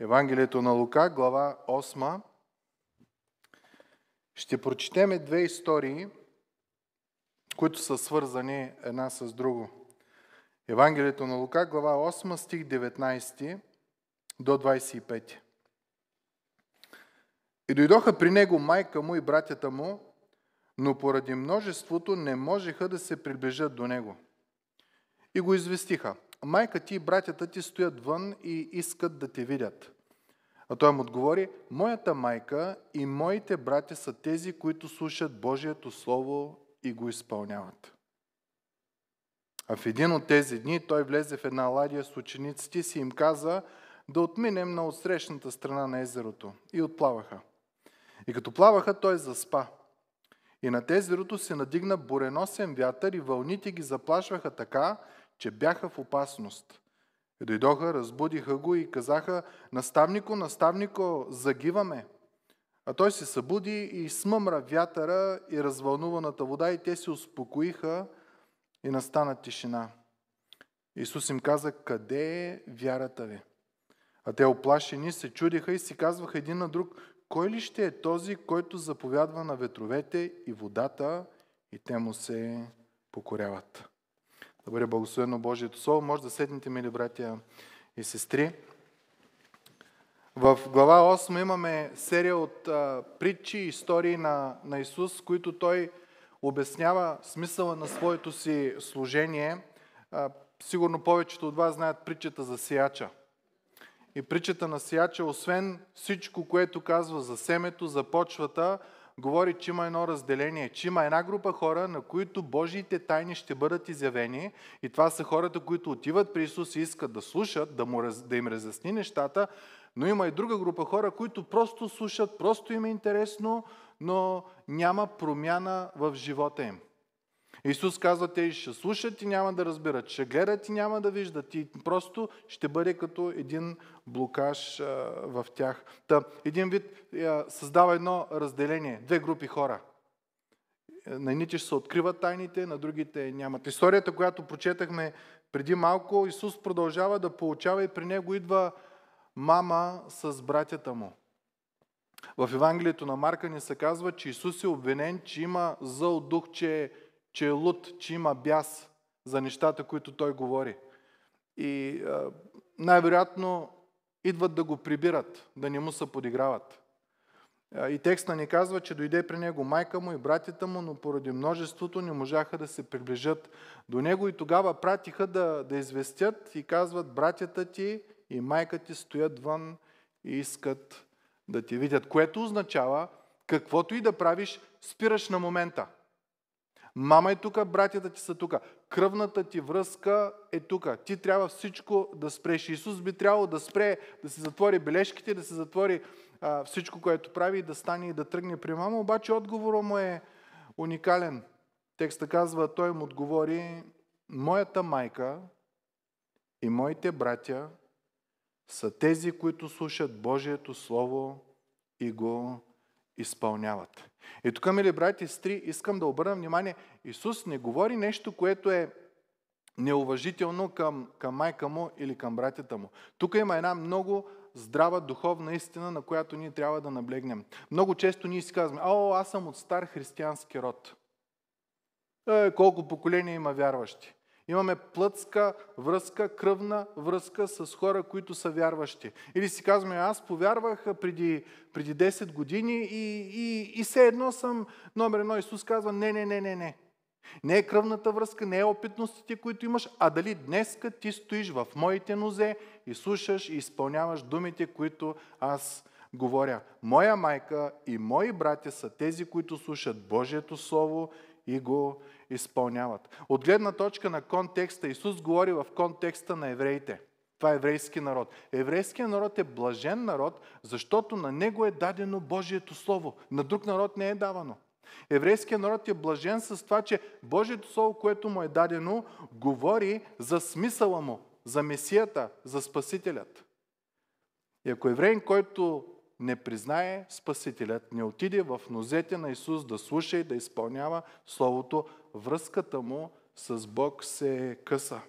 Евангелието на Лука, глава 8. Ще прочетеме две истории, които са свързани една с друго. Евангелието на Лука, глава 8, стих 19 до 25. И дойдоха при него майка му и братята му, но поради множеството не можеха да се приближат до него. И го известиха – майка ти и братята ти стоят вън и искат да те видят. А той му отговори, моята майка и моите братя са тези, които слушат Божието Слово и го изпълняват. А в един от тези дни той влезе в една ладия с учениците си и им каза да отминем на отсрещната страна на езерото. И отплаваха. И като плаваха, той заспа. И на езерото се надигна буреносен вятър и вълните ги заплашваха така, че бяха в опасност. И дойдоха, разбудиха го и казаха, наставнико, наставнико, загиваме. А той се събуди и смъмра вятъра и развълнуваната вода и те се успокоиха и настана тишина. Исус им каза, къде е вярата ви? А те оплашени се чудиха и си казваха един на друг, кой ли ще е този, който заповядва на ветровете и водата и те му се покоряват? да бъде благословено Божието Слово. Може да седнете, мили братя и сестри. В глава 8 имаме серия от а, притчи и истории на, на Исус, които Той обяснява смисъла на своето си служение. А, сигурно повечето от вас знаят притчата за сияча. И притчата на сияча, освен всичко, което казва за семето, за почвата, говори, че има едно разделение, че има една група хора, на които Божиите тайни ще бъдат изявени и това са хората, които отиват при Исус и искат да слушат, да, му, да им разясни нещата, но има и друга група хора, които просто слушат, просто им е интересно, но няма промяна в живота им. Исус казва, те ще слушат и няма да разбират, ще гледат и няма да виждат. И просто ще бъде като един блокаж а, в тях. Та, един вид а, създава едно разделение, две групи хора. Е, на едните ще се откриват тайните, на другите нямат. Историята, която прочетахме преди малко, Исус продължава да получава и при него идва мама с братята му. В Евангелието на Марка ни се казва, че Исус е обвинен, че има зъл дух, че е че е луд, че има бяс за нещата, които той говори. И най-вероятно идват да го прибират, да не му се подиграват. И текста ни казва, че дойде при него майка му и братята му, но поради множеството не можаха да се приближат до него и тогава пратиха да, да известят и казват, братята ти и майка ти стоят вън и искат да ти видят. Което означава, каквото и да правиш, спираш на момента. Мама е тук, братята ти са тук. Кръвната ти връзка е тук. Ти трябва всичко да спреш. Исус би трябвало да спре, да се затвори бележките, да се затвори а, всичко, което прави, да стане и да тръгне при мама. Обаче отговорът му е уникален. Текста казва, той му отговори, моята майка и моите братя са тези, които слушат Божието Слово и го изпълняват. И е, тук, мили брати и сестри, искам да обърна внимание, Исус не говори нещо, което е неуважително към, към майка му или към братята му. Тук има една много здрава духовна истина, на която ние трябва да наблегнем. Много често ние си казваме, о, аз съм от стар християнски род. Е, колко поколения има вярващи. Имаме плътска връзка, кръвна връзка с хора, които са вярващи. Или си казваме, аз повярвах преди, преди 10 години и, и, и все едно съм номер едно. Исус казва, не, не, не, не, не. Не е кръвната връзка, не е опитностите, които имаш, а дали днеска ти стоиш в моите нозе и слушаш и изпълняваш думите, които аз говоря. Моя майка и мои братя са тези, които слушат Божието Слово и го изпълняват. От гледна точка на контекста, Исус говори в контекста на евреите. Това е еврейски народ. Еврейският народ е блажен народ, защото на него е дадено Божието Слово. На друг народ не е давано. Еврейският народ е блажен с това, че Божието Слово, което му е дадено, говори за смисъла му, за Месията, за Спасителят. И ако евреин, който не признае Спасителят, не отиде в нозете на Исус да слуша и да изпълнява Словото, връзката му с Бог се къса.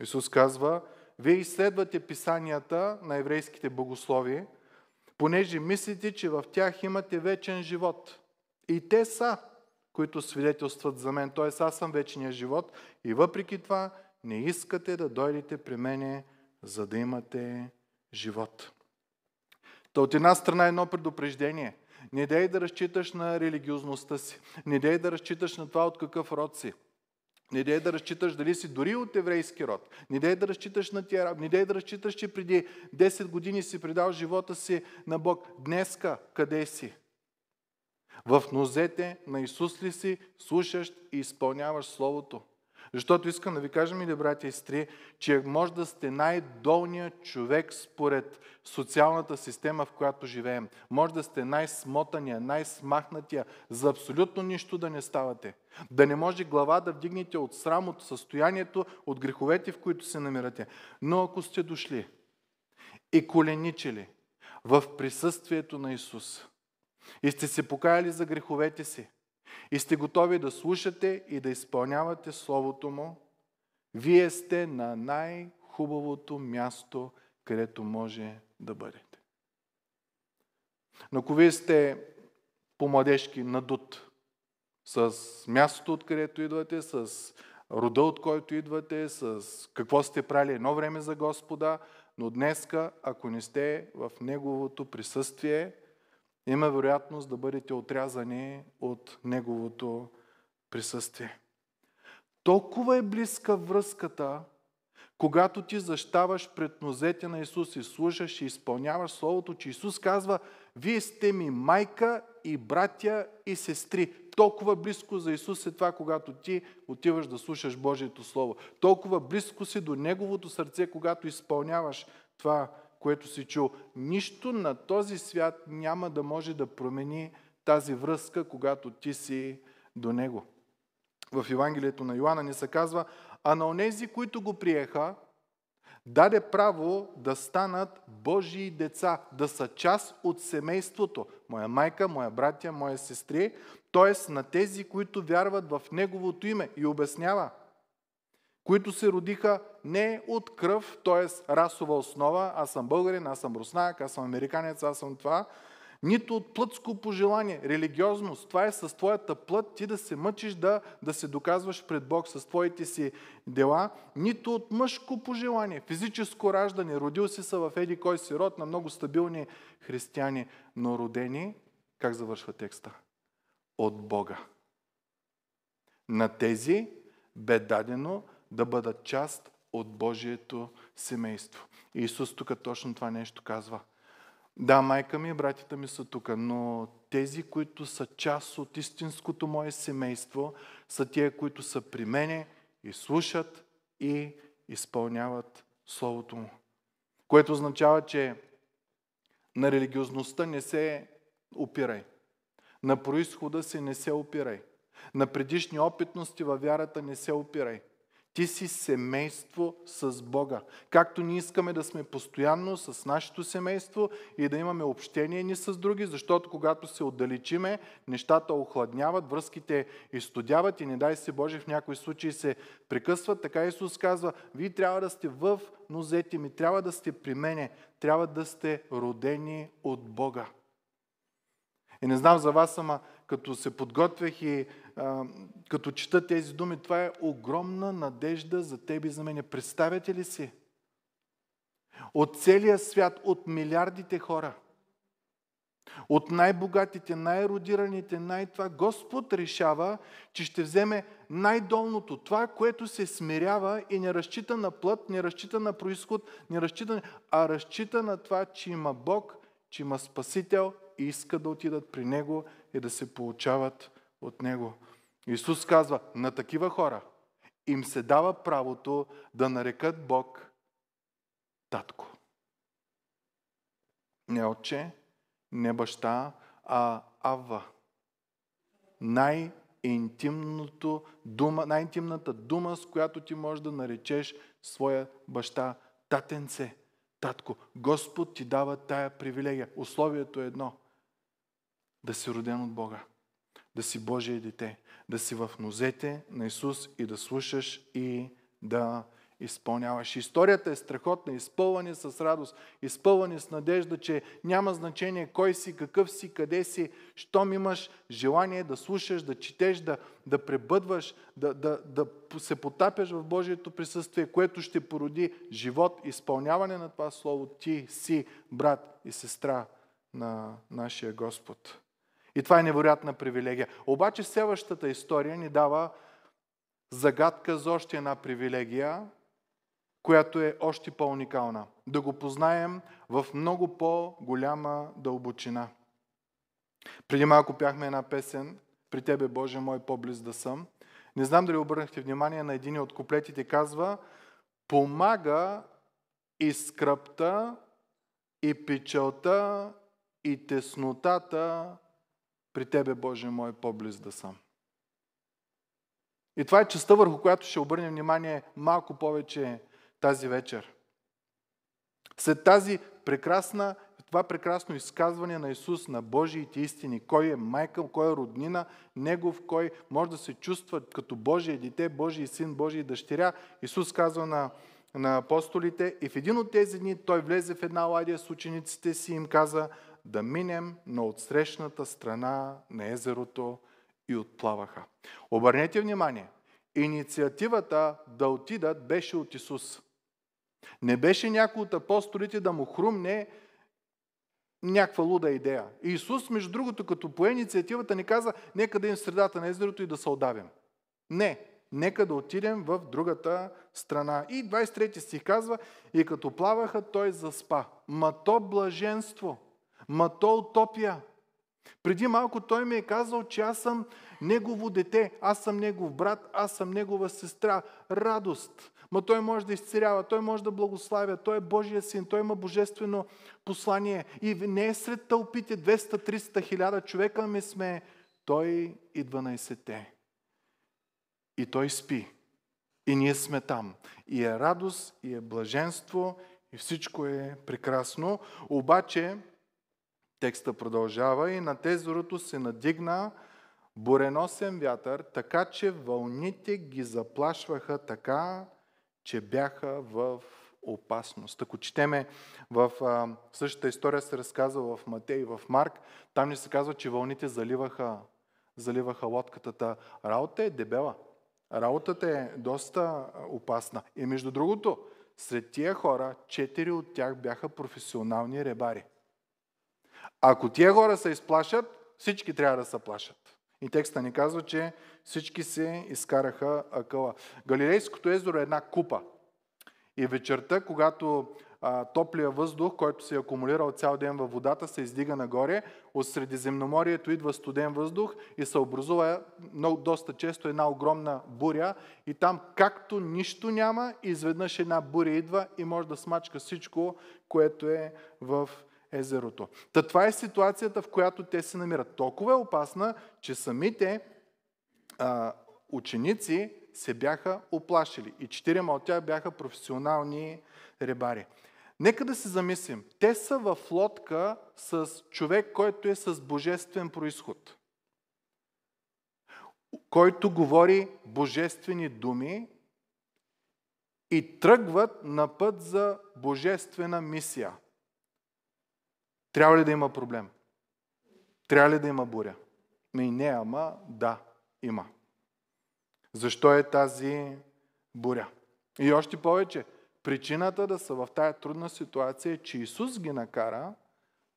Исус казва, вие изследвате писанията на еврейските богослови, понеже мислите, че в тях имате вечен живот. И те са, които свидетелстват за мен, т.е. аз съм вечния живот и въпреки това не искате да дойдете при мене, за да имате живот. Та от една страна е едно предупреждение. Не дей да разчиташ на религиозността си. Не дей да разчиташ на това от какъв род си. Не дей да разчиташ дали си дори от еврейски род. Не дей да разчиташ на тия Не дей да разчиташ, че преди 10 години си предал живота си на Бог. Днеска къде си? В нозете на Исус ли си, слушаш и изпълняваш Словото? Защото искам да ви кажа, мили братя и сестри, че може да сте най-долният човек според социалната система, в която живеем. Може да сте най-смотания, най-смахнатия, за абсолютно нищо да не ставате. Да не може глава да вдигнете от срам, от състоянието, от греховете, в които се намирате. Но ако сте дошли и коленичили в присъствието на Исус и сте се покаяли за греховете си, и сте готови да слушате и да изпълнявате Словото Му, вие сте на най-хубавото място, където може да бъдете. Но ако вие сте по-младежки надут, с мястото, откъдето идвате, с рода, от който идвате, с какво сте правили едно време за Господа, но днеска, ако не сте в Неговото присъствие, има вероятност да бъдете отрязани от Неговото присъствие. Толкова е близка връзката, когато ти защаваш пред нозете на Исус и слушаш и изпълняваш Словото, че Исус казва, вие сте ми майка и братя и сестри. Толкова близко за Исус е това, когато ти отиваш да слушаш Божието Слово. Толкова близко си до Неговото сърце, когато изпълняваш това което си чул. Нищо на този свят няма да може да промени тази връзка, когато ти си до него. В Евангелието на Йоанна ни се казва, а на онези, които го приеха, даде право да станат Божии деца, да са част от семейството. Моя майка, моя братя, моя сестри, т.е. на тези, които вярват в Неговото име. И обяснява – които се родиха не от кръв, т.е. расова основа, аз съм българин, аз съм руснак, аз съм американец, аз съм това, нито от плътско пожелание, религиозност. Това е с твоята плът ти да се мъчиш да, да се доказваш пред Бог с твоите си дела, нито от мъжко пожелание, физическо раждане. Родил си са в еди кой си род на много стабилни християни, но родени, как завършва текста? От Бога. На тези бе дадено да бъдат част от Божието семейство. Исус тук точно това нещо казва. Да, майка ми и братята ми са тук, но тези, които са част от истинското мое семейство, са тия, които са при мене и слушат и изпълняват Словото му. Което означава, че на религиозността не се опирай. На происхода си не се опирай. На предишни опитности във вярата не се опирай. Ти си семейство с Бога. Както ние искаме да сме постоянно с нашето семейство и да имаме общение ни с други, защото когато се отдалечиме, нещата охладняват, връзките изстудяват и не дай се Боже в някои случаи се прекъсват. Така Исус казва, вие трябва да сте в нозете ми, трябва да сте при мене, трябва да сте родени от Бога. И не знам за вас, ама като се подготвях и а, като чета тези думи, това е огромна надежда за тебе и за мене. Представете ли си? От целия свят, от милиардите хора, от най-богатите, най-родираните, най-това, Господ решава, че ще вземе най-долното, това, което се смирява и не разчита на плът, не разчита на происход, не разчита, а разчита на това, че има Бог, че има Спасител, и искат да отидат при Него и да се получават от Него. Исус казва, на такива хора им се дава правото да нарекат Бог татко. Не отче, не баща, а Ава. Най-интимното дума, най-интимната дума, с която ти можеш да наречеш своя баща татенце, татко. Господ ти дава тая привилегия. Условието е едно – да си роден от Бога, да си Божие дете, да си в нозете на Исус и да слушаш и да изпълняваш. Историята е страхотна, изпълване с радост, изпълване с надежда, че няма значение кой си, какъв си, къде си, щом имаш желание да слушаш, да четеш, да, да пребъдваш, да, да, да се потапяш в Божието присъствие, което ще породи живот, изпълняване на това слово. Ти си брат и сестра на нашия Господ. И това е невероятна привилегия. Обаче севащата история ни дава загадка за още една привилегия, която е още по-уникална. Да го познаем в много по-голяма дълбочина. Преди малко пяхме една песен «При Тебе, Боже мой, по-близ да съм». Не знам дали обърнахте внимание на един от куплетите, казва «Помага и скръпта, и печелта и теснотата, при Тебе, Боже мой, по-близ да съм. И това е частта, върху която ще обърнем внимание малко повече тази вечер. След тази прекрасна, това прекрасно изказване на Исус на Божиите истини, кой е майка, кой е роднина, негов, кой може да се чувства като Божие дете, Божий син, Божия дъщеря, Исус казва на, на апостолите и в един от тези дни той влезе в една ладия с учениците си и им каза, да минем на отсрещната страна на езерото и отплаваха. Обърнете внимание, инициативата да отидат беше от Исус. Не беше някой от апостолите да му хрумне някаква луда идея. И Исус, между другото, като пое инициативата, ни каза, нека да им в средата на езерото и да се отдавим. Не, нека да отидем в другата страна. И 23 стих казва, и като плаваха, той заспа. Мато блаженство – Ма то утопия. Преди малко той ми е казал, че аз съм негово дете, аз съм негов брат, аз съм негова сестра. Радост. Ма той може да изцерява, той може да благославя, той е Божия син, той има божествено послание. И не е сред тълпите 200, 300, хиляда човека ми сме. Той и 12-те. И той спи. И ние сме там. И е радост, и е блаженство, и всичко е прекрасно. Обаче, Текста продължава и на езерото се надигна буреносен вятър, така че вълните ги заплашваха така, че бяха в опасност. Ако четеме в а, същата история се разказва в Матей и в Марк, там ни се казва, че вълните заливаха, заливаха лодката. Та работа е дебела. Работата е доста опасна. И между другото, сред тия хора, четири от тях бяха професионални ребари – ако тия хора се изплашат, всички трябва да се плашат. И текста ни казва, че всички се изкараха акъла. Галилейското езеро е една купа. И вечерта, когато а, топлия въздух, който се е акумулирал цял ден във водата, се издига нагоре, от Средиземноморието идва студен въздух и се образува много, доста често една огромна буря. И там, както нищо няма, изведнъж една буря идва и може да смачка всичко, което е в езерото. Та това е ситуацията, в която те се намират. Толкова е опасна, че самите а, ученици се бяха оплашили. И четирима от тях бяха професионални рибари. Нека да се замислим. Те са в лодка с човек, който е с божествен происход. Който говори божествени думи и тръгват на път за божествена мисия – трябва ли да има проблем? Трябва ли да има буря? И не, ама да, има. Защо е тази буря? И още повече, причината да са в тая трудна ситуация е, че Исус ги накара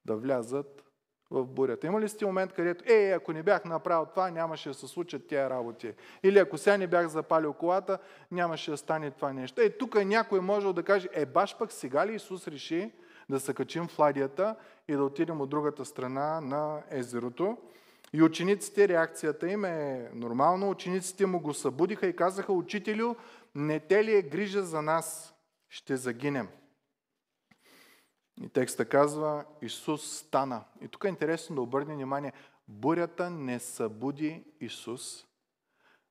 да влязат в бурята. Има ли сте момент, където, е, е ако не бях направил това, нямаше да се случат тия работи. Или ако сега не бях запалил колата, нямаше да стане това нещо. Е, тук някой може да каже, е, баш пък сега ли Исус реши да се качим в ладията и да отидем от другата страна на езерото. И учениците, реакцията им е нормално. Учениците му го събудиха и казаха, учителю, не те ли е грижа за нас? Ще загинем. И текста казва, Исус стана. И тук е интересно да обърне внимание. Бурята не събуди Исус,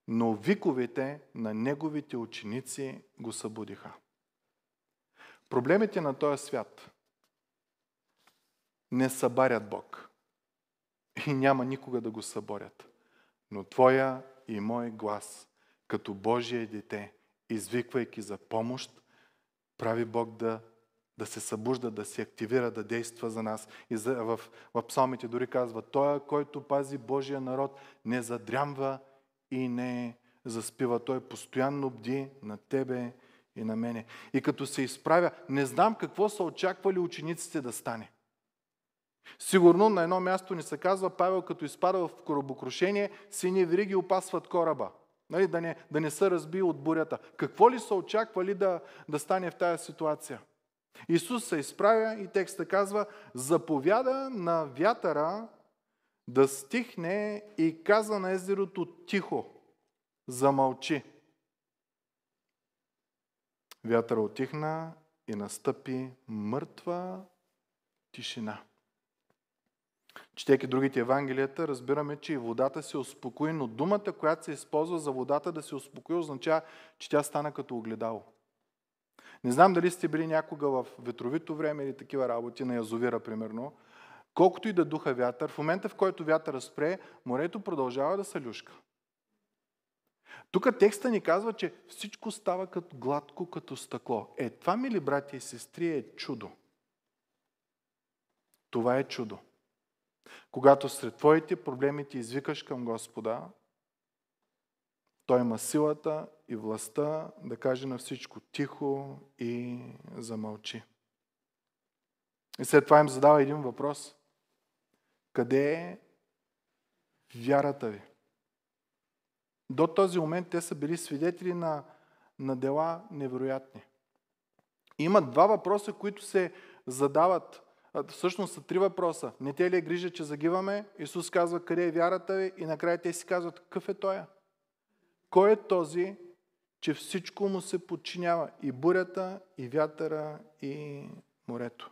но виковете на неговите ученици го събудиха. Проблемите на този свят не събарят Бог. И няма никога да го съборят. Но Твоя и мой глас, като Божие дете, извиквайки за помощ, прави Бог да, да се събужда, да се активира, да действа за нас. И за, в, в псалмите дори казва, Той, който пази Божия народ, не задрямва и не заспива. Той постоянно бди на Тебе и на мене. И като се изправя, не знам какво са очаквали учениците да стане. Сигурно на едно място ни се казва, Павел като изпада в корабокрушение, сини вириги опасват кораба. Нали, да, не, да не се разби от бурята. Какво ли са очаквали да, да стане в тази ситуация? Исус се изправя и текста казва, заповяда на вятъра да стихне и каза на езерото тихо, замълчи. Вятъра отихна и настъпи мъртва тишина. Четейки другите Евангелията, разбираме, че и водата се е успокои, но думата, която се използва за водата да се успокои, означава, че тя стана като огледало. Не знам дали сте били някога в ветровито време или такива работи, на язовира примерно. Колкото и да духа вятър, в момента в който вятър разпре, морето продължава да се люшка. Тук текста ни казва, че всичко става като гладко, като стъкло. Е, това, мили брати и сестри, е чудо. Това е чудо. Когато сред твоите проблеми ти извикаш към Господа, Той има силата и властта да каже на всичко тихо и замълчи. И след това им задава един въпрос. Къде е вярата ви? До този момент те са били свидетели на, на дела невероятни. Има два въпроса, които се задават всъщност са три въпроса. Не те ли е грижа, че загиваме? Исус казва, къде е вярата ви? И накрая те си казват, къв е Той? Кой е този, че всичко му се подчинява? И бурята, и вятъра, и морето.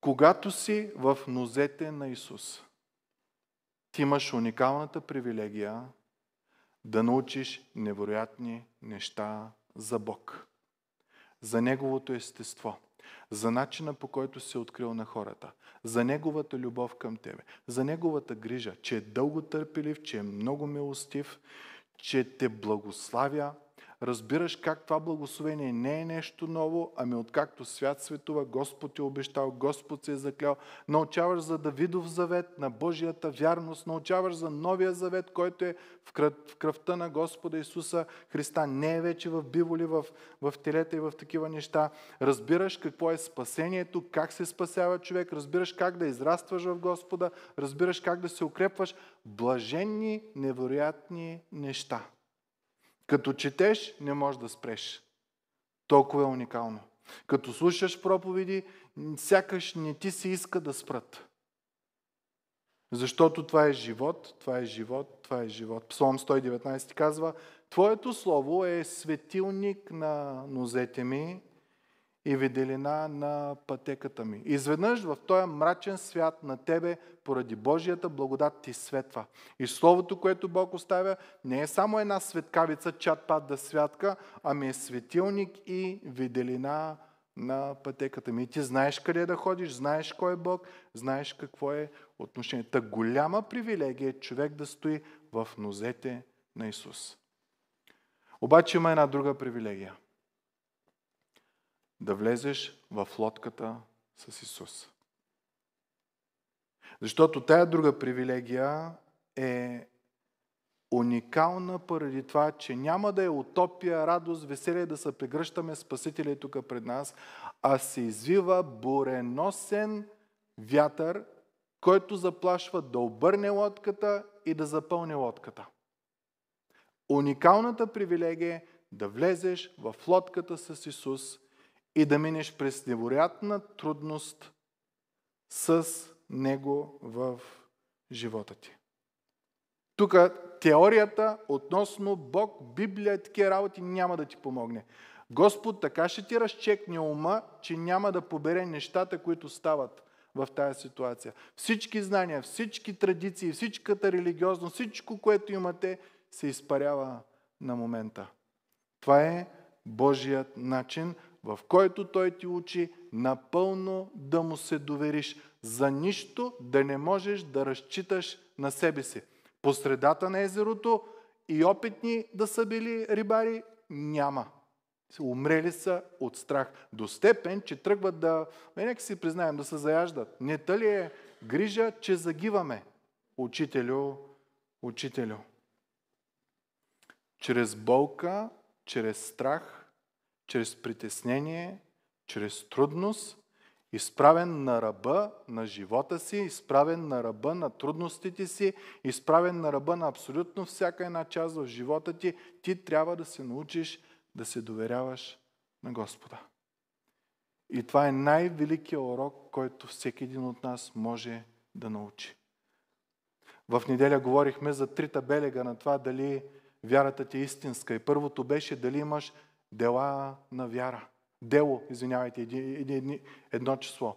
Когато си в нозете на Исус, ти имаш уникалната привилегия да научиш невероятни неща за Бог за неговото естество, за начина по който се е открил на хората, за неговата любов към тебе, за неговата грижа, че е дълго търпелив, че е много милостив, че те благославя разбираш как това благословение не е нещо ново, ами откакто свят светува, Господ е обещал, Господ се е заклял. Научаваш за Давидов завет, на Божията вярност, научаваш за Новия завет, който е в, кръв, в кръвта на Господа Исуса Христа. Не е вече в биволи, в, в телета и в такива неща. Разбираш какво е спасението, как се спасява човек, разбираш как да израстваш в Господа, разбираш как да се укрепваш. Блаженни, невероятни неща. Като четеш, не можеш да спреш. Толкова е уникално. Като слушаш проповеди, сякаш не ти се иска да спрат. Защото това е живот, това е живот, това е живот. Псалом 119 казва, Твоето слово е светилник на нозете ми и виделина на пътеката ми. Изведнъж в този мрачен свят на тебе, поради Божията благодат, ти светва. И Словото, което Бог оставя, не е само една светкавица, чат пад да святка, ами е светилник и виделина на пътеката ми. И ти знаеш къде да ходиш, знаеш кой е Бог, знаеш какво е отношението. Та голяма привилегия е човек да стои в нозете на Исус. Обаче има една друга привилегия да влезеш в лодката с Исус. Защото тая друга привилегия е уникална поради това, че няма да е утопия, радост, веселие да се прегръщаме Спасителя тук пред нас, а се извива буреносен вятър, който заплашва да обърне лодката и да запълни лодката. Уникалната привилегия е да влезеш в лодката с Исус – и да минеш през невероятна трудност с Него в живота ти. Тук теорията относно Бог, Библия, и такива работи няма да ти помогне. Господ така ще ти разчекне ума, че няма да побере нещата, които стават в тази ситуация. Всички знания, всички традиции, всичката религиозност, всичко, което имате, се изпарява на момента. Това е Божият начин, в който Той ти учи напълно да му се довериш. За нищо да не можеш да разчиташ на себе си. По средата на езерото и опитни да са били рибари няма. Умрели са от страх. До степен, че тръгват да... Ме, нека си признаем, да се заяждат. Не та ли е грижа, че загиваме? Учителю, учителю. Чрез болка, чрез страх – чрез притеснение, чрез трудност, изправен на ръба на живота си, изправен на ръба на трудностите си, изправен на ръба на абсолютно всяка една част в живота ти, ти трябва да се научиш да се доверяваш на Господа. И това е най-великият урок, който всеки един от нас може да научи. В неделя говорихме за трита белега на това дали вярата ти е истинска. И първото беше дали имаш Дела на вяра. Дело, извинявайте, едно, едно число.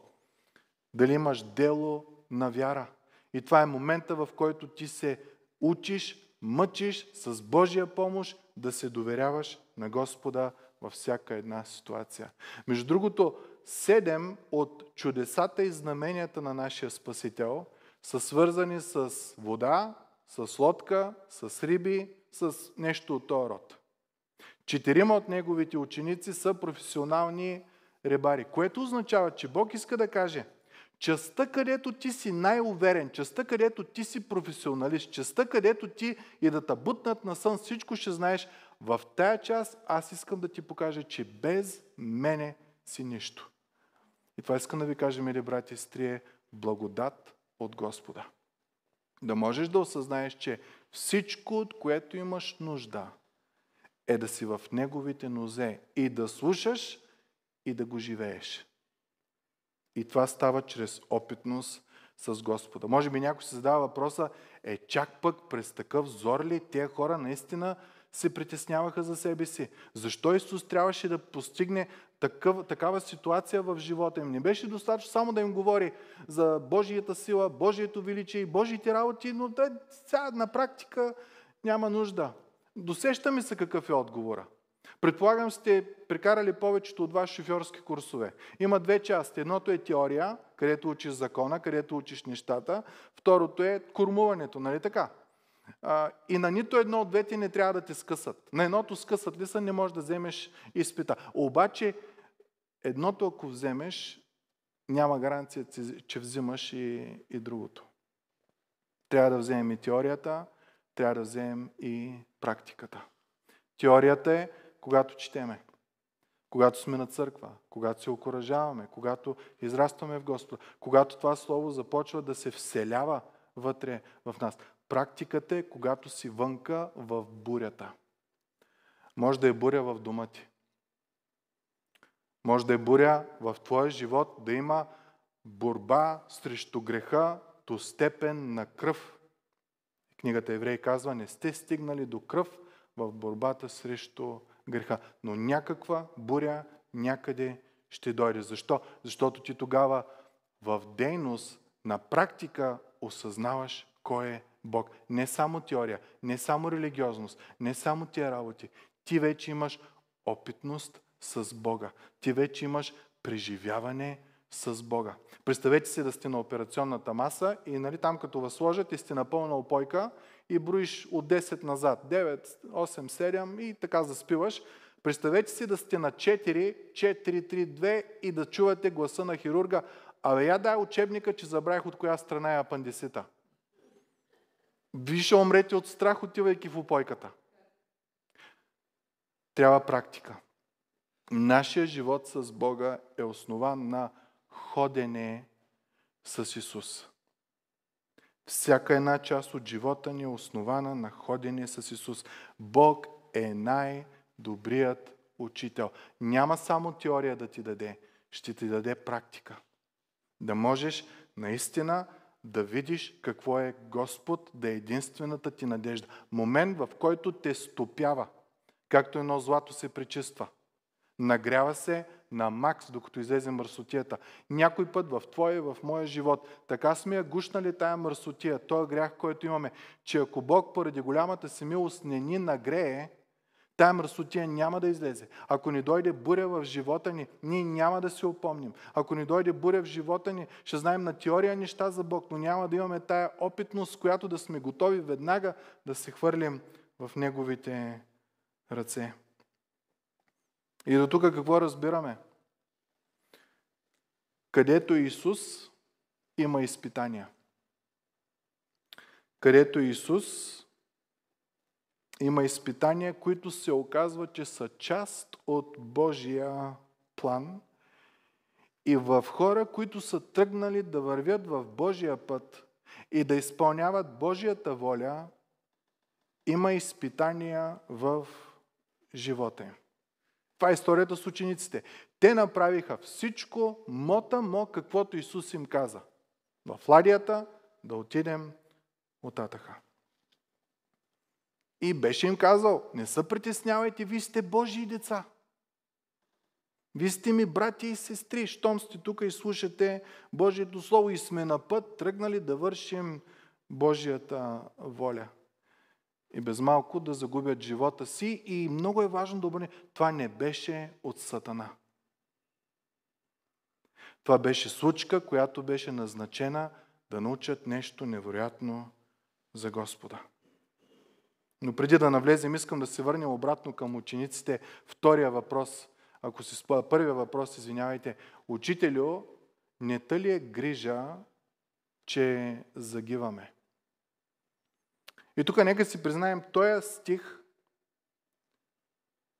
Дали имаш дело на вяра. И това е момента, в който ти се учиш, мъчиш с Божия помощ да се доверяваш на Господа във всяка една ситуация. Между другото, седем от чудесата и знаменията на нашия Спасител са свързани с вода, с лодка, с риби, с нещо от този род. Четирима от неговите ученици са професионални рибари, което означава, че Бог иска да каже, частта където ти си най-уверен, частта където ти си професионалист, частта където ти и да те бутнат на сън, всичко ще знаеш, в тая част аз искам да ти покажа, че без мене си нищо. И това искам да ви кажа, мили брати и стрие, благодат от Господа. Да можеш да осъзнаеш, че всичко, от което имаш нужда – е да си в Неговите нозе и да слушаш и да го живееш. И това става чрез опитност с Господа. Може би някой се задава въпроса, е чак пък през такъв зор ли тези хора наистина се притесняваха за себе си? Защо Исус трябваше да постигне такъв, такава ситуация в живота им? Не беше достатъчно само да им говори за Божията сила, Божието величие и Божиите работи, но да, сега на практика няма нужда. Досещаме се какъв е отговора. Предполагам сте прекарали повечето от вас шофьорски курсове. Има две части. Едното е теория, където учиш закона, където учиш нещата. Второто е кормуването, нали така? А, и на нито едно от двете не трябва да те скъсат. На едното скъсат ли са, не можеш да вземеш изпита. Обаче, едното ако вземеш, няма гаранция, че взимаш и, и другото. Трябва да вземем и теорията, трябва да вземем и практиката. Теорията е, когато четеме, когато сме на църква, когато се окоръжаваме, когато израстваме в Господа, когато това Слово започва да се вселява вътре в нас. Практиката е, когато си вънка в бурята. Може да е буря в дома ти. Може да е буря в твоя живот, да има борба срещу греха до степен на кръв Книгата Еврей казва, не сте стигнали до кръв в борбата срещу греха. Но някаква буря някъде ще дойде. Защо? Защото ти тогава в дейност на практика осъзнаваш кой е Бог. Не само теория, не само религиозност, не само тия работи. Ти вече имаш опитност с Бога. Ти вече имаш преживяване с Бога. Представете си да сте на операционната маса и нали, там като възложат сложат и сте на пълна опойка и броиш от 10 назад, 9, 8, 7 и така заспиваш. Представете си да сте на 4, 4, 3, 2 и да чувате гласа на хирурга. Абе, я дай учебника, че забравих от коя страна е апандисита. Више умрете от страх, отивайки в опойката. Трябва практика. Нашия живот с Бога е основан на ходене с Исус. Всяка една част от живота ни е основана на ходене с Исус. Бог е най-добрият учител. Няма само теория да ти даде, ще ти даде практика. Да можеш наистина да видиш какво е Господ, да е единствената ти надежда. Момент, в който те стопява, както едно злато се пречиства. Нагрява се, на макс, докато излезе мърсотията. Някой път в твоя и в моя живот така сме я гушнали тая мърсотия, този грях, който имаме, че ако Бог поради голямата си милост не ни нагрее, Тая мръсотия няма да излезе. Ако ни дойде буря в живота ни, ние няма да се опомним. Ако ни дойде буря в живота ни, ще знаем на теория неща за Бог, но няма да имаме тая опитност, с която да сме готови веднага да се хвърлим в Неговите ръце. И до тук какво разбираме? Където Исус има изпитания. Където Исус има изпитания, които се оказва, че са част от Божия план и в хора, които са тръгнали да вървят в Божия път и да изпълняват Божията воля, има изпитания в живота им. Това е историята с учениците. Те направиха всичко, мота мо, каквото Исус им каза. В ладията да отидем Атаха. И беше им казал, не се притеснявайте, вие сте Божии деца. Вие сте ми брати и сестри, щом сте тук и слушате Божието Слово и сме на път, тръгнали да вършим Божията воля и без малко да загубят живота си. И много е важно да обърне, това не беше от Сатана. Това беше случка, която беше назначена да научат нещо невероятно за Господа. Но преди да навлезем, искам да се върнем обратно към учениците. Втория въпрос, ако си спомня, първия въпрос, извинявайте. Учителю, не та ли е грижа, че загиваме? И тук нека си признаем, този стих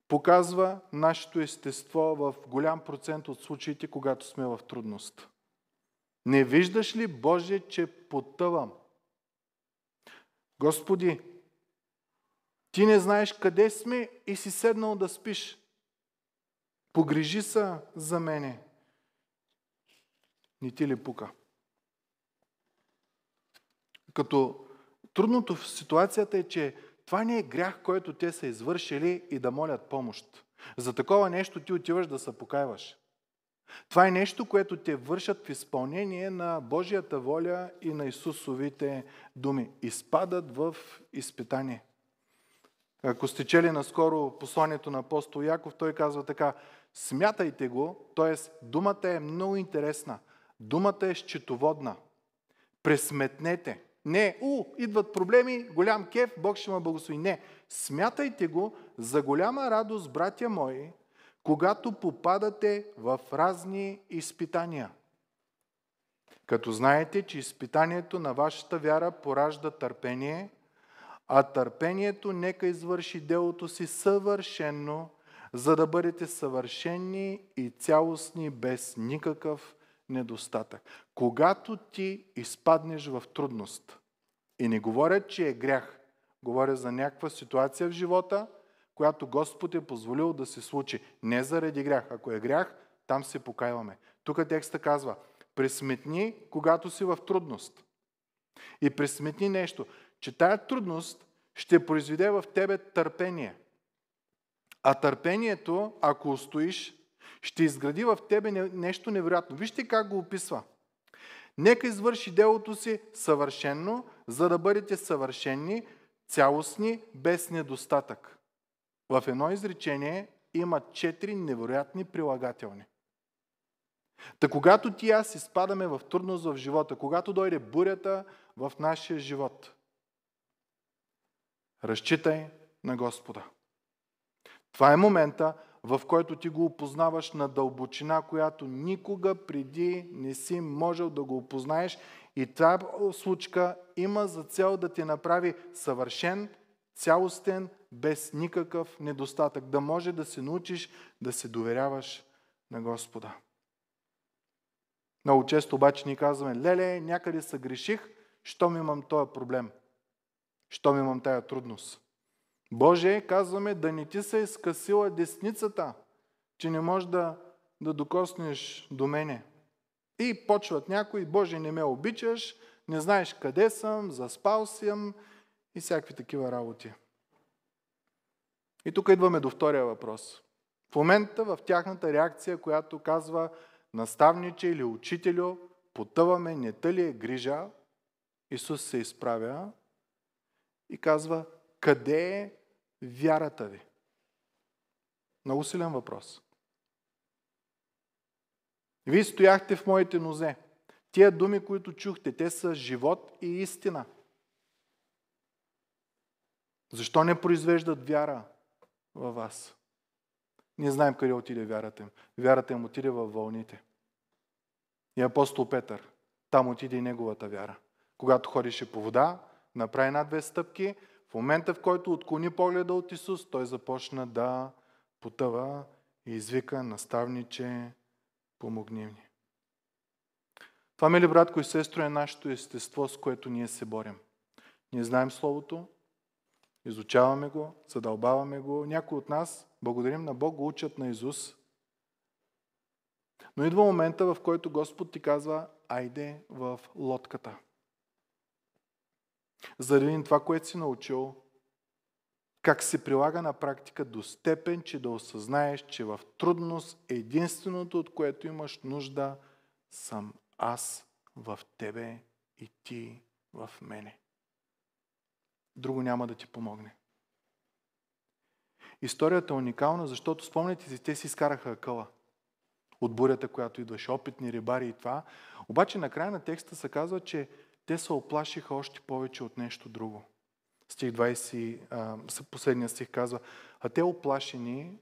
показва нашето естество в голям процент от случаите, когато сме в трудност. Не виждаш ли, Боже, че потъвам? Господи, ти не знаеш къде сме и си седнал да спиш. Погрижи се за мене. Не ти ли пука? Като Трудното в ситуацията е, че това не е грях, който те са извършили и да молят помощ. За такова нещо ти отиваш да се покаяваш. Това е нещо, което те вършат в изпълнение на Божията воля и на Исусовите думи. Изпадат в изпитание. Ако сте чели наскоро посланието на апостол Яков, той казва така, смятайте го, т.е. думата е много интересна, думата е счетоводна. Пресметнете, не, у, идват проблеми, голям кеф, Бог ще ме благослови. Не, смятайте го за голяма радост, братя мои, когато попадате в разни изпитания. Като знаете, че изпитанието на вашата вяра поражда търпение, а търпението нека извърши делото си съвършенно, за да бъдете съвършенни и цялостни без никакъв недостатък. Когато ти изпаднеш в трудност, и не говоря, че е грях, говоря за някаква ситуация в живота, която Господ е позволил да се случи. Не заради грях. Ако е грях, там се покаиваме. Тук текста казва, пресметни, когато си в трудност. И пресметни нещо, че тая трудност ще произведе в тебе търпение. А търпението, ако устоиш, ще изгради в тебе нещо невероятно. Вижте как го описва. Нека извърши делото си съвършенно, за да бъдете съвършенни, цялостни, без недостатък. В едно изречение има четири невероятни прилагателни. Та когато ти и аз изпадаме в трудност в живота, когато дойде бурята в нашия живот, разчитай на Господа. Това е момента, в който ти го опознаваш на дълбочина, която никога преди не си можел да го опознаеш. И тази случка има за цел да ти направи съвършен, цялостен, без никакъв недостатък. Да може да се научиш да се доверяваш на Господа. Много често обаче ни казваме, леле, някъде се греших, щом имам този проблем, щом имам тая трудност. Боже, казваме, да не ти се изкъсила е десницата, че не можеш да, да докоснеш до мене. И почват някои, Боже, не ме обичаш, не знаеш къде съм, заспал съм и всякакви такива работи. И тук идваме до втория въпрос. В момента в тяхната реакция, която казва наставниче или учителю, потъваме, не тъли е грижа, Исус се изправя и казва, къде е вярата ви? Много силен въпрос. Вие стояхте в моите нозе. Тия думи, които чухте, те са живот и истина. Защо не произвеждат вяра във вас? Ние знаем къде отиде вярата им. Вярата им отиде във вълните. И апостол Петър, там отиде и неговата вяра. Когато ходеше по вода, направи една-две стъпки, момента, в който отклони погледа от Исус, той започна да потъва и извика наставниче, помогни ми. Това, мили братко и сестро, е нашето естество, с което ние се борим. Ние знаем Словото, изучаваме го, задълбаваме го. Някои от нас, благодарим на Бог, го учат на Исус. Но идва момента, в който Господ ти казва, айде в лодката заради това, което си научил, как се прилага на практика до степен, че да осъзнаеш, че в трудност единственото, от което имаш нужда, съм аз в тебе и ти в мене. Друго няма да ти помогне. Историята е уникална, защото спомняте си, те си изкараха къла, от бурята, която идваше, опитни рибари и това. Обаче на края на текста се казва, че те се оплашиха още повече от нещо друго. Стих 20, последния стих казва, а те оплашени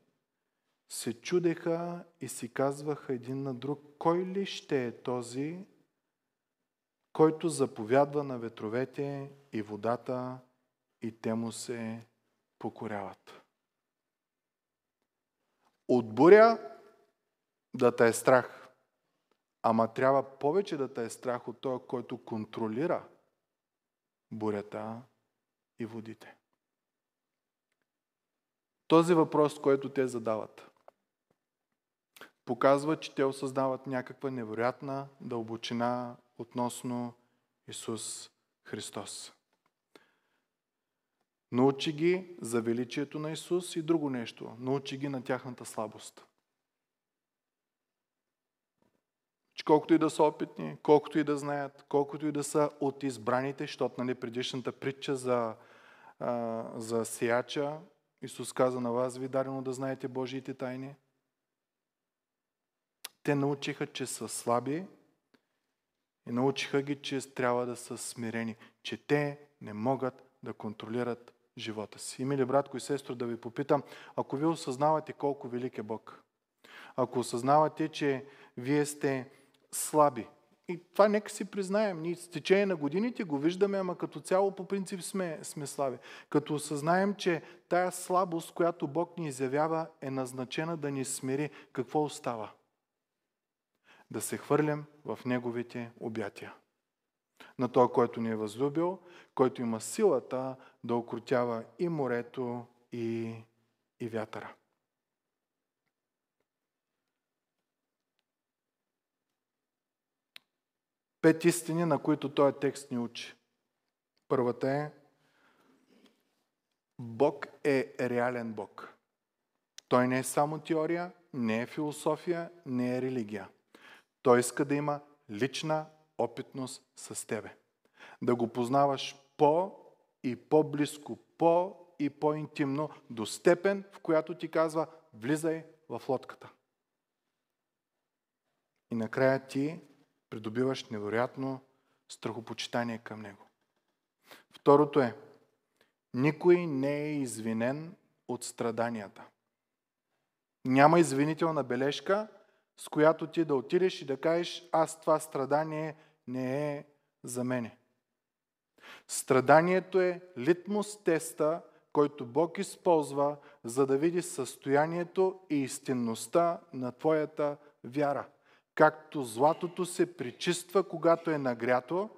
се чудеха и си казваха един на друг, кой ли ще е този, който заповядва на ветровете и водата и те му се покоряват. От буря да те е страх. Ама трябва повече да те е страх от този, който контролира бурята и водите. Този въпрос, който те задават, показва, че те осъзнават някаква невероятна дълбочина относно Исус Христос. Научи ги за величието на Исус и друго нещо. Научи ги на тяхната слабост. че колкото и да са опитни, колкото и да знаят, колкото и да са от избраните, защото нали, предишната притча за, а, за сияча, Исус каза на вас, ви е дарено да знаете Божиите тайни. Те научиха, че са слаби и научиха ги, че трябва да са смирени, че те не могат да контролират живота си. И мили братко и сестро, да ви попитам, ако ви осъзнавате колко велик е Бог, ако осъзнавате, че вие сте слаби. И това нека си признаем. Ние с течение на годините го виждаме, ама като цяло по принцип сме, сме слаби. Като осъзнаем, че тая слабост, която Бог ни изявява, е назначена да ни смири, какво остава? Да се хвърлям в Неговите обятия. На Той, който ни е възлюбил, който има силата да окрутява и морето, и, и вятъра. пет истини, на които този текст ни учи. Първата е Бог е реален Бог. Той не е само теория, не е философия, не е религия. Той иска да има лична опитност с тебе. Да го познаваш по и по-близко, по и по-интимно, до степен, в която ти казва, влизай в лодката. И накрая ти придобиваш невероятно страхопочитание към Него. Второто е, никой не е извинен от страданията. Няма извинителна бележка, с която ти да отидеш и да кажеш, аз това страдание не е за мене. Страданието е литмус теста, който Бог използва, за да види състоянието и истинността на твоята вяра. Както златото се причиства, когато е нагрято,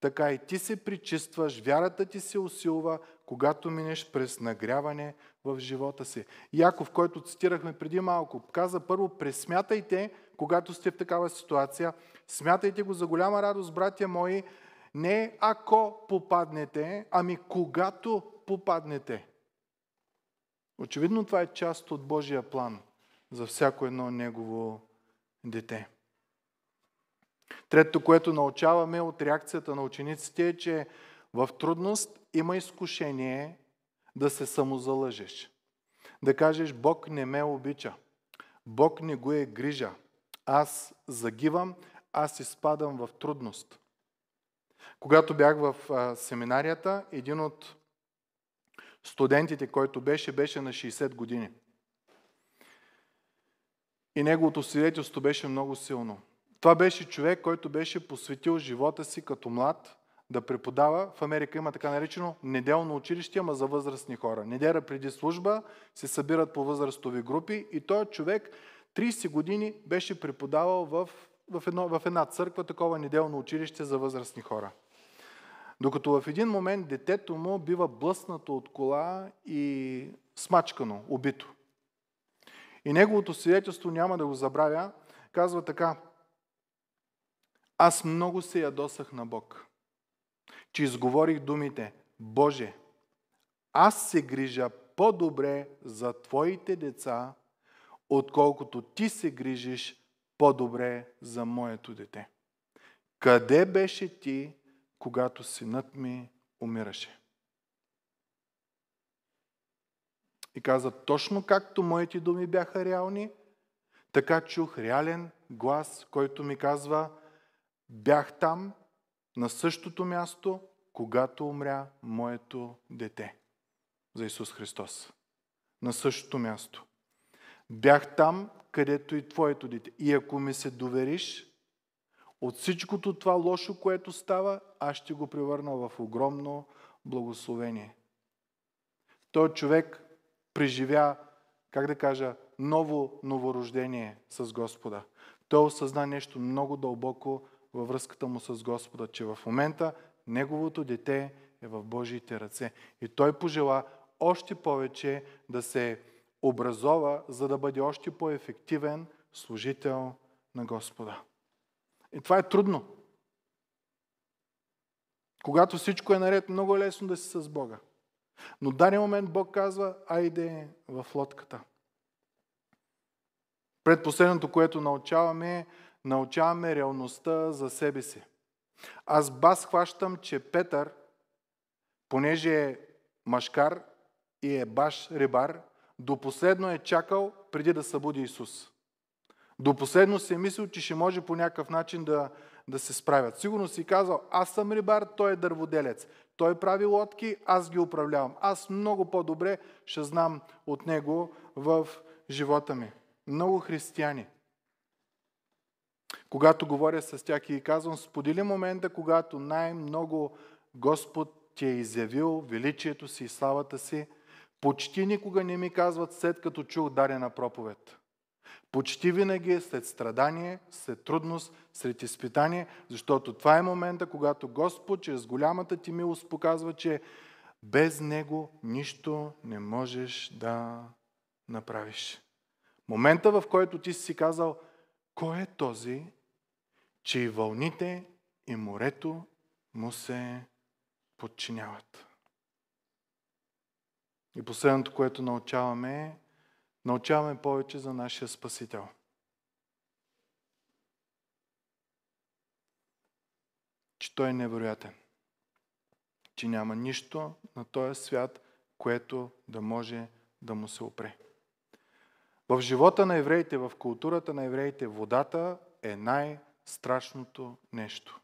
така и ти се причистваш, вярата ти се усилва, когато минеш през нагряване в живота си. Яков, който цитирахме преди малко, каза първо, пресмятайте, когато сте в такава ситуация, смятайте го за голяма радост, братя мои, не ако попаднете, ами когато попаднете. Очевидно това е част от Божия план за всяко едно негово дете. Трето, което научаваме от реакцията на учениците е, че в трудност има изкушение да се самозалъжеш. Да кажеш, Бог не ме обича. Бог не го е грижа. Аз загивам, аз изпадам в трудност. Когато бях в семинарията, един от студентите, който беше, беше на 60 години. И неговото свидетелство беше много силно. Това беше човек, който беше посветил живота си като млад да преподава. В Америка има така наречено неделно училище, ама за възрастни хора. Неделя преди служба се събират по възрастови групи и той човек 30 години беше преподавал в, в, едно, в една църква такова неделно училище за възрастни хора. Докато в един момент детето му бива блъснато от кола и смачкано, убито. И неговото свидетелство няма да го забравя. Казва така, аз много се ядосах на Бог, че изговорих думите Боже, аз се грижа по-добре за Твоите деца, отколкото Ти се грижиш по-добре за моето дете. Къде беше Ти, когато синът ми умираше? И каза, точно както моите думи бяха реални, така чух реален глас, който ми казва – бях там, на същото място, когато умря моето дете за Исус Христос. На същото място. Бях там, където и твоето дете. И ако ми се довериш, от всичкото това лошо, което става, аз ще го превърна в огромно благословение. Той човек преживя, как да кажа, ново новорождение с Господа. Той осъзна нещо много дълбоко във връзката му с Господа, че в момента неговото дете е в Божиите ръце. И той пожела още повече да се образова, за да бъде още по-ефективен служител на Господа. И това е трудно. Когато всичко е наред, много е лесно да си с Бога. Но в даден момент Бог казва, айде в лодката. Предпоследното, което научаваме е, научаваме реалността за себе си. Аз бас хващам, че Петър, понеже е машкар и е баш рибар, до последно е чакал преди да събуди Исус. До последно се е мислил, че ще може по някакъв начин да, да се справят. Сигурно си казал, аз съм рибар, той е дърводелец. Той прави лодки, аз ги управлявам. Аз много по-добре ще знам от него в живота ми. Много християни – когато говоря с тях и казвам, сподели момента, когато най-много Господ ти е изявил величието си и славата си, почти никога не ми казват след като чух дарена проповед. Почти винаги е след страдание, след трудност, след изпитание, защото това е момента, когато Господ чрез голямата ти милост показва, че без Него нищо не можеш да направиш. Момента, в който ти си казал, кой е този, че и вълните, и морето му се подчиняват. И последното, което научаваме е, научаваме повече за нашия Спасител. Че Той е невероятен. Че няма нищо на този свят, което да може да му се опре. В живота на евреите, в културата на евреите, водата е най- страшното нещо.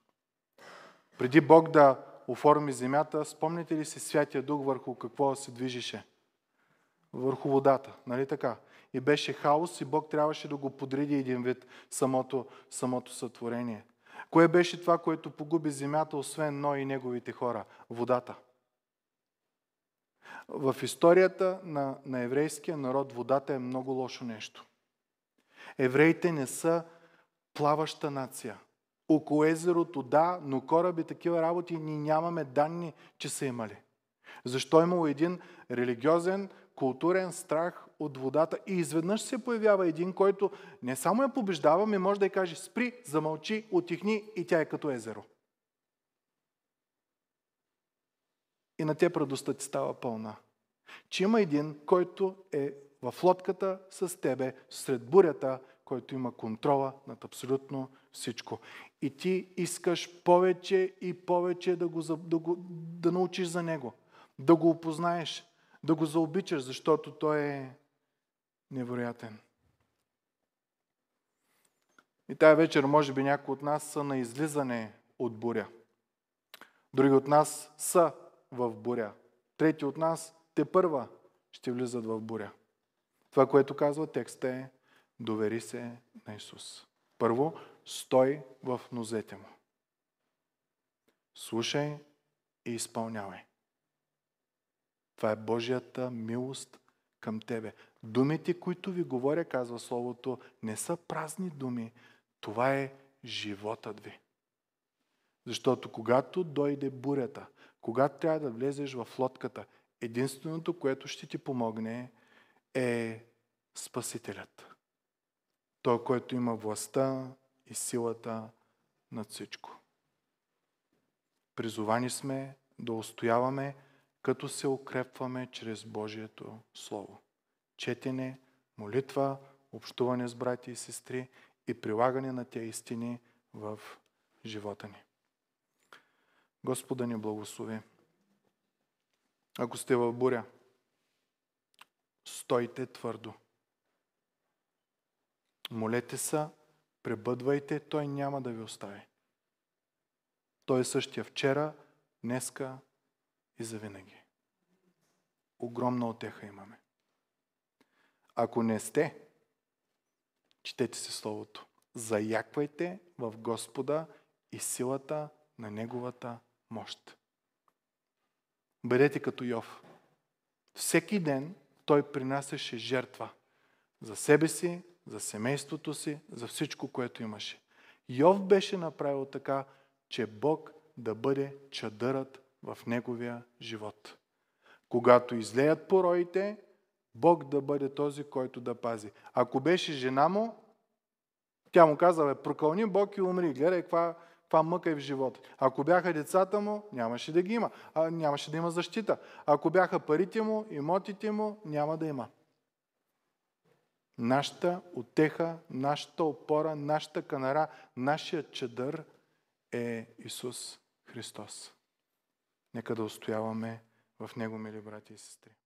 Преди Бог да оформи земята, спомните ли си Святия Дух върху какво се движеше? Върху водата, нали така? И беше хаос и Бог трябваше да го подреди един вид самото, самото сътворение. Кое беше това, което погуби земята, освен но и неговите хора? Водата. В историята на, на еврейския народ водата е много лошо нещо. Евреите не са плаваща нация. Около езерото, да, но кораби, такива работи, ни нямаме данни, че са имали. Защо е имало един религиозен, културен страх от водата и изведнъж се появява един, който не само я побеждава, ми може да й каже спри, замълчи, отихни и тя е като езеро. И на те предостта ти става пълна. Че има един, който е в лодката с тебе, сред бурята, който има контрола над абсолютно всичко. И ти искаш повече и повече да, го, да, го, да научиш за него, да го опознаеш, да го заобичаш, защото той е невероятен. И тая вечер, може би, някои от нас са на излизане от буря. Други от нас са в буря. Трети от нас те първа ще влизат в буря. Това, което казва текста е, Довери се на Исус. Първо, стой в нозете му. Слушай и изпълнявай. Това е Божията милост към тебе. Думите, които ви говоря, казва Словото, не са празни думи. Това е животът ви. Защото когато дойде бурята, когато трябва да влезеш в лодката, единственото, което ще ти помогне е Спасителят. Той, който има властта и силата над всичко. Призовани сме да устояваме, като се укрепваме чрез Божието Слово. Четене, молитва, общуване с брати и сестри и прилагане на тези истини в живота ни. Господа ни благослови. Ако сте в буря, стойте твърдо. Молете се, пребъдвайте, Той няма да ви остави. Той е същия вчера, днеска и завинаги. Огромна отеха имаме. Ако не сте, четете си Словото. Заяквайте в Господа и силата на Неговата мощ. Бъдете като Йов. Всеки ден той принасяше жертва за себе си, за семейството си, за всичко, което имаше. Йов беше направил така, че Бог да бъде чадърът в неговия живот. Когато излеят пороите, Бог да бъде този, който да пази. Ако беше жена му, тя му каза, бе, прокълни Бог и умри, гледай каква, каква мъка е в живота. Ако бяха децата му, нямаше да ги има, а, нямаше да има защита. Ако бяха парите му, имотите му, няма да има. Нашата отеха, нашата опора, нашата канара, нашия чадър е Исус Христос. Нека да устояваме в Него, мили брати и сестри.